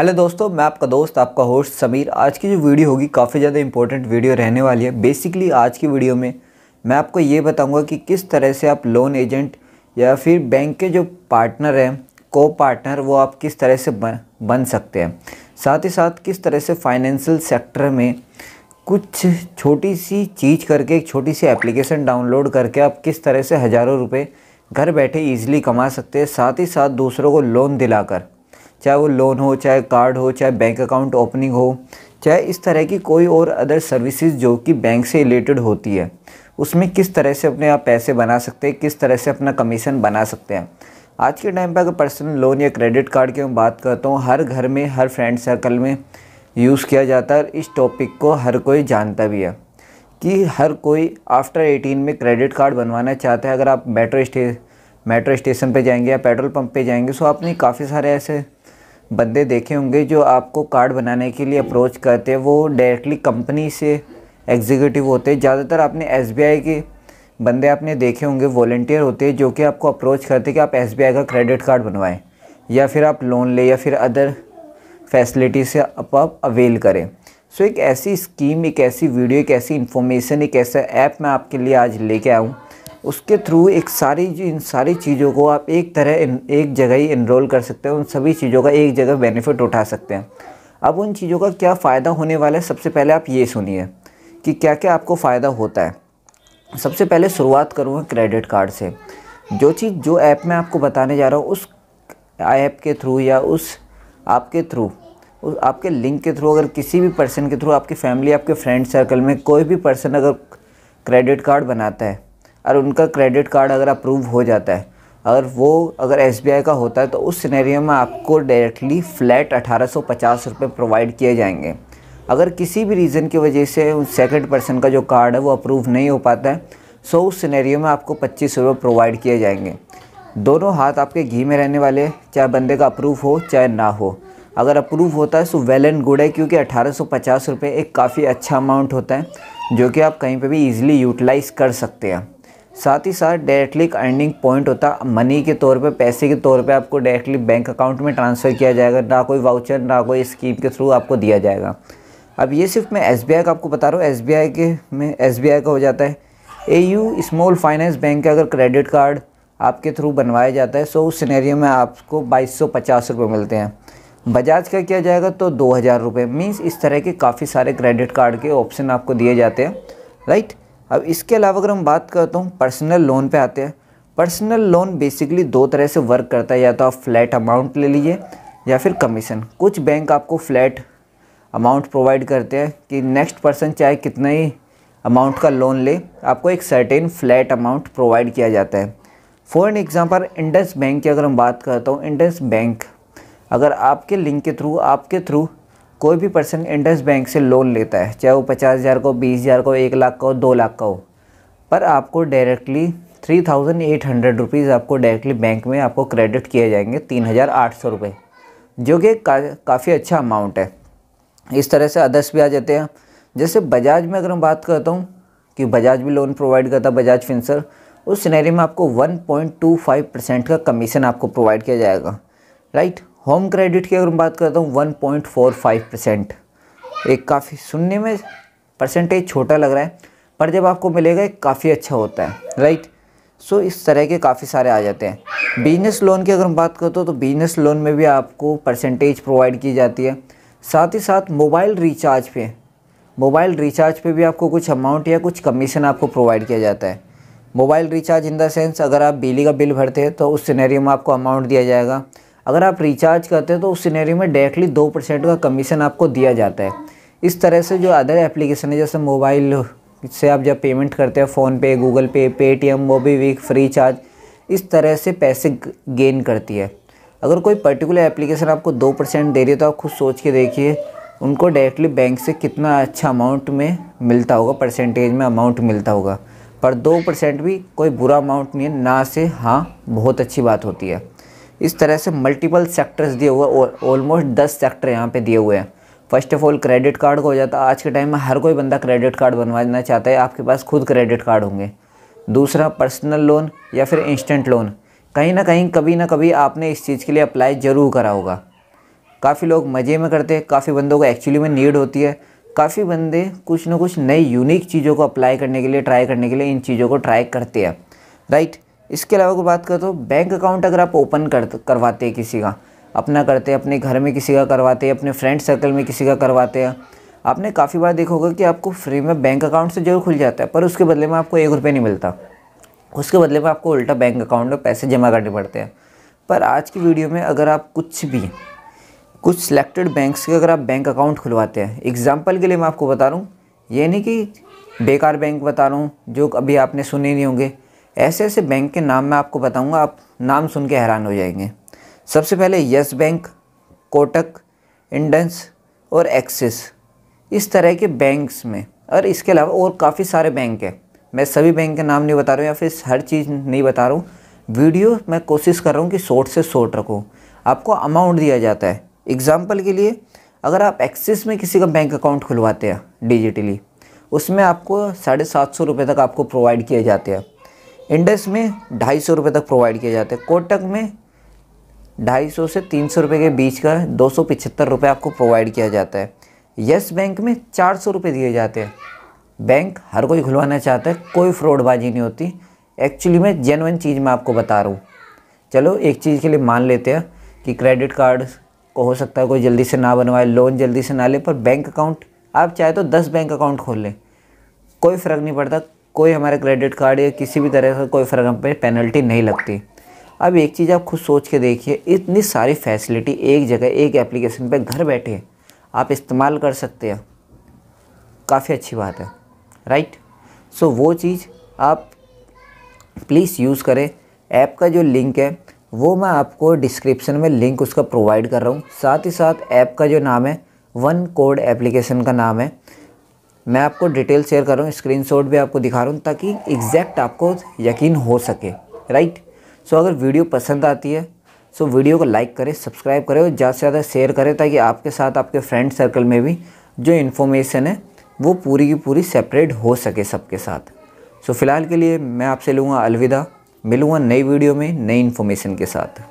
Hello दोस्तों मैं आपका दोस्त आपका होस्ट समीर आज की जो वीडियो होगी काफ़ी ज़्यादा इंपॉर्टेंट वीडियो रहने वाली है बेसिकली आज की वीडियो में मैं आपको ये बताऊंगा कि किस तरह से आप लोन एजेंट या फिर बैंक के जो पार्टनर हैं को पार्टनर वो आप किस तरह से बन, बन सकते हैं साथ ही साथ किस तरह से फाइनेंशियल सेक्टर में कुछ छोटी सी चीज़ करके एक छोटी सी एप्लीकेशन डाउनलोड करके आप किस तरह से हज़ारों रुपये घर बैठे ईजिली कमा सकते हैं साथ ही साथ दूसरों को लोन दिलाकर चाहे वो लोन हो चाहे कार्ड हो चाहे बैंक अकाउंट ओपनिंग हो चाहे इस तरह की कोई और अदर सर्विसेज जो कि बैंक से रिलेटेड होती है उसमें किस तरह से अपने आप पैसे बना सकते हैं किस तरह से अपना कमीशन बना सकते हैं आज के टाइम पर अगर पर्सनल लोन या क्रेडिट कार्ड की मैं बात करता हूँ हर घर में हर फ्रेंड सर्कल में यूज़ किया जाता है इस टॉपिक को हर कोई जानता भी है कि हर कोई आफ्टर एटीन में क्रेडिट कार्ड बनवाना चाहता है अगर आप मेट्रो स्टेज मेट्रो स्टेशन पे जाएंगे या पेट्रोल पंप पे जाएंगे सो आपने काफ़ी सारे ऐसे बंदे देखे होंगे जो आपको कार्ड बनाने के लिए अप्रोच करते हैं वो डायरेक्टली कंपनी से एग्जीक्यूटिव होते हैं ज़्यादातर आपने एस के बंदे आपने देखे होंगे वॉल्टियर होते हैं जो कि आपको अप्रोच करते हैं कि आप एस का क्रेडिट कार्ड बनवाएँ या फिर आप लोन लें या फिर अदर फैसिलिटी से आप, आप अवेल करें सो so, एक ऐसी स्कीम एक ऐसी वीडियो एक ऐसी इन्फॉर्मेशन एक ऐसा ऐप मैं आपके लिए आज लेके आऊँ उसके थ्रू एक सारी इन सारी चीज़ों को आप एक तरह एक जगह ही इनरोल कर सकते हैं उन सभी चीज़ों का एक जगह बेनिफिट उठा सकते हैं अब उन चीज़ों का क्या फ़ायदा होने वाला है सबसे पहले आप ये सुनिए कि क्या क्या आपको फ़ायदा होता है सबसे पहले शुरुआत करूँगा क्रेडिट कार्ड से जो चीज़ जो ऐप मैं आपको बताने जा रहा हूँ उस ऐप के थ्रू या उस आपके थ्रू उस आपके लिंक के थ्रू अगर किसी भी पर्सन के थ्रू आपकी फैमिली आपके फ्रेंड सर्कल में कोई भी पर्सन अगर क्रेडिट कार्ड बनाता है और उनका क्रेडिट कार्ड अगर अप्रूव हो जाता है अगर वो अगर एस का होता है तो उस सिनेरियो में आपको डायरेक्टली फ़्लैट अठारह सौ प्रोवाइड किए जाएंगे अगर किसी भी रीज़न की वजह से उस सेकेंड पर्सन का जो कार्ड है वो अप्रूव नहीं हो पाता है सो उस सिनेरियो में आपको पच्चीस रुपये प्रोवाइड किए जाएंगे दोनों हाथ आपके घी में रहने वाले चाहे बंदे का अप्रूव हो चाहे ना हो अगर अप्रूव होता है सो वेल एंड गुड है क्योंकि अठारह सौ एक काफ़ी अच्छा अमाउंट होता है जो कि आप कहीं पर भी ईज़िली यूटिलाइज़ कर सकते हैं साथ ही साथ डायरेक्टली एक अर्निंग पॉइंट होता मनी के तौर पे पैसे के तौर पे आपको डायरेक्टली बैंक अकाउंट में ट्रांसफ़र किया जाएगा ना कोई वाउचर ना कोई स्कीम के थ्रू आपको दिया जाएगा अब ये सिर्फ मैं एस का आपको बता रहा हूँ एस के में एस का हो जाता है A U small finance bank का अगर क्रेडिट कार्ड आपके थ्रू बनवाया जाता है सो उस सिनेरियो में आपको बाईस सौ पचास रुपये मिलते हैं बजाज का किया जाएगा तो दो हज़ार रुपये मीन्स इस तरह के काफ़ी सारे क्रेडिट कार्ड के ऑप्शन आपको दिए जाते हैं राइट अब इसके अलावा अगर हम बात करता हूँ पर्सनल लोन पे आते हैं पर्सनल लोन बेसिकली दो तरह से वर्क करता है या तो आप फ्लैट अमाउंट ले लीजिए या फिर कमीशन कुछ बैंक आपको फ्लैट अमाउंट प्रोवाइड करते हैं कि नेक्स्ट पर्सन चाहे कितना ही अमाउंट का लोन ले आपको एक सर्टेन फ्लैट अमाउंट प्रोवाइड किया जाता है for an example Indus bank की अगर हम बात करता हूँ इंडस बैंक अगर आपके लिंक के थ्रू आपके थ्रू कोई भी पर्सन इंडस बैंक से लोन लेता है चाहे वो पचास हज़ार का हो बीस हज़ार का हो एक लाख का हो दो लाख का हो पर आपको directly three thousand eight hundred rupees आपको डायरेक्टली बैंक में आपको क्रेडिट किए जाएंगे तीन हज़ार आठ सौ रुपये जो कि का, काफ़ी अच्छा अमाउंट है इस तरह से अदर्स भी आ जाते हैं जैसे बजाज में अगर मैं बात करता हूँ कि बजाज भी लोन प्रोवाइड करता बजाज फिंसर उस सिनेरियो में आपको one point two five percent का कमीशन आपको प्रोवाइड किया जाएगा राइट होम क्रेडिट की अगर मैं बात करता हूँ 1.45 परसेंट एक काफ़ी सुनने में परसेंटेज छोटा लग रहा है पर जब आपको मिलेगा एक काफ़ी अच्छा होता है राइट सो इस तरह के काफ़ी सारे आ जाते हैं बिजनेस लोन की अगर हम बात करते हो तो बिजनेस लोन में भी आपको परसेंटेज प्रोवाइड की जाती है साथ ही साथ मोबाइल रिचार्ज पे मोबाइल रिचार्ज पे भी आपको कुछ अमाउंट या कुछ कमीशन आपको प्रोवाइड किया जाता है mobile recharge in the sense अगर आप बिजली का बिल भरते हैं तो उस सिनेरियो में आपको अमाउंट दिया जाएगा अगर आप रिचार्ज करते हैं तो उस सिनेरियो में डायरेक्टली दो परसेंट का कमीशन आपको दिया जाता है इस तरह से जो अदर एप्लीकेशन है जैसे मोबाइल से आप जब पेमेंट करते हैं PhonePe Google Pay Paytm MobiKwik Freecharge इस तरह से पैसे गेन करती है अगर कोई पर्टिकुलर एप्लीकेशन आपको दो परसेंट दे रही है तो आप खुद सोच के देखिए उनको डायरेक्टली बैंक से कितना अच्छा अमाउंट में मिलता होगा परसेंटेज में अमाउंट मिलता होगा पर दो परसेंट भी कोई बुरा अमाउंट नहीं है ना से हाँ बहुत अच्छी बात होती है इस तरह से मल्टीपल सेक्टर्स दिए हुए ऑलमोस्ट दस सेक्टर यहाँ पे दिए हुए हैं first of all credit card को हो जाता है आज के टाइम में हर कोई बंदा क्रेडिट कार्ड बनवाना चाहता है आपके पास खुद क्रेडिट कार्ड होंगे दूसरा पर्सनल लोन या फिर इंस्टेंट लोन कहीं ना कहीं कभी ना कभी आपने इस चीज़ के लिए अप्लाई ज़रूर करा होगा काफ़ी लोग मज़े में करते हैं काफ़ी बंदों को एक्चुअली में नीड होती है काफ़ी बंदे कुछ ना कुछ नई यूनिक चीज़ों को अप्लाई करने के लिए ट्राई करने के लिए इन चीज़ों को ट्राई करते हैं राइट right? इसके अलावा अगर बात करें तो बैंक अकाउंट अगर आप ओपन कर करवाते हैं किसी का अपना करते हैं अपने घर में किसी का करवाते हैं अपने फ्रेंड सर्कल में किसी का करवाते हैं आपने काफ़ी बार देखा होगा कि आपको फ्री में बैंक अकाउंट से जरूर खुल जाता है पर उसके बदले में आपको एक रुपये नहीं मिलता उसके बदले में आपको उल्टा बैंक अकाउंट में पैसे जमा करने पड़ते हैं पर आज की वीडियो में अगर आप कुछ भी कुछ सिलेक्टेड बैंक्स के अगर आप बैंक अकाउंट खुलवाते हैं एग्जाम्पल के लिए मैं आपको बता रहा हूँ ये नहीं कि बेकार बैंक बता रहा हूँ जो अभी आपने सुने नहीं होंगे ऐसे ऐसे बैंक के नाम मैं आपको बताऊंगा आप नाम सुन के हैरान हो जाएंगे सबसे पहले यस बैंक कोटक इंडस और एक्सिस इस तरह के बैंक्स में और इसके अलावा और काफ़ी सारे बैंक हैं मैं सभी बैंक के नाम नहीं बता रहा हूँ या फिर हर चीज़ नहीं बता रहा हूँ वीडियो मैं कोशिश कर रहा हूँ कि शॉर्ट से शॉर्ट रखूँ आपको अमाउंट दिया जाता है एग्ज़ाम्पल के लिए अगर आप एक्सिस में किसी का बैंक अकाउंट खुलवाते हैं डिजिटली उसमें आपको साढ़े सात सौ रुपये तक आपको प्रोवाइड किए जाते हैं इंडस में ढाई सौ रुपये तक प्रोवाइड किया जाता है कोटक में ढाई सौ से तीन सौ रुपये के बीच का दो सौ पिछहत्तर रुपये आपको प्रोवाइड किया जाता है यस बैंक में चार सौ रुपये दिए जाते हैं बैंक हर कोई खुलवाना चाहता है कोई फ्रॉडबाजी नहीं होती एक्चुअली मैं जेनवन चीज़ मैं आपको बता रहा हूँ चलो एक चीज़ के लिए मान लेते हैं कि क्रेडिट कार्ड को हो सकता है कोई जल्दी से ना बनवाए लोन जल्दी से ना ले पर बैंक अकाउंट आप चाहे तो दस बैंक अकाउंट खोल लें कोई फ़र्क नहीं पड़ता कोई हमारे क्रेडिट कार्ड या किसी भी तरह का कोई फ़र्क हम पर पेनल्टी नहीं लगती अब एक चीज़ आप खुद सोच के देखिए इतनी सारी फैसिलिटी एक जगह एक एप्लीकेशन पर घर बैठे आप इस्तेमाल कर सकते हैं काफ़ी अच्छी बात है राइट सो वो चीज़ आप प्लीज़ यूज़ करें ऐप का जो लिंक है वो मैं आपको डिस्क्रिप्शन में लिंक उसका प्रोवाइड कर रहा हूँ साथ ही साथ ऐप का जो नाम है वन कोड एप्लीकेशन का नाम है मैं आपको डिटेल शेयर कर रहा हूँ स्क्रीनशॉट भी आपको दिखा रहा हूँ ताकि एग्जैक्ट आपको यकीन हो सके राइट सो अगर वीडियो पसंद आती है सो वीडियो को लाइक करें सब्सक्राइब करें और ज़्यादा से ज़्यादा शेयर करें ताकि आपके साथ आपके फ्रेंड सर्कल में भी जो इन्फॉर्मेशन है वो पूरी की पूरी सेपरेट हो सके सबके साथ सो फिलहाल के लिए मैं आपसे लूँगा अलविदा मिलूँगा नई वीडियो में नई इन्फॉर्मेशन के साथ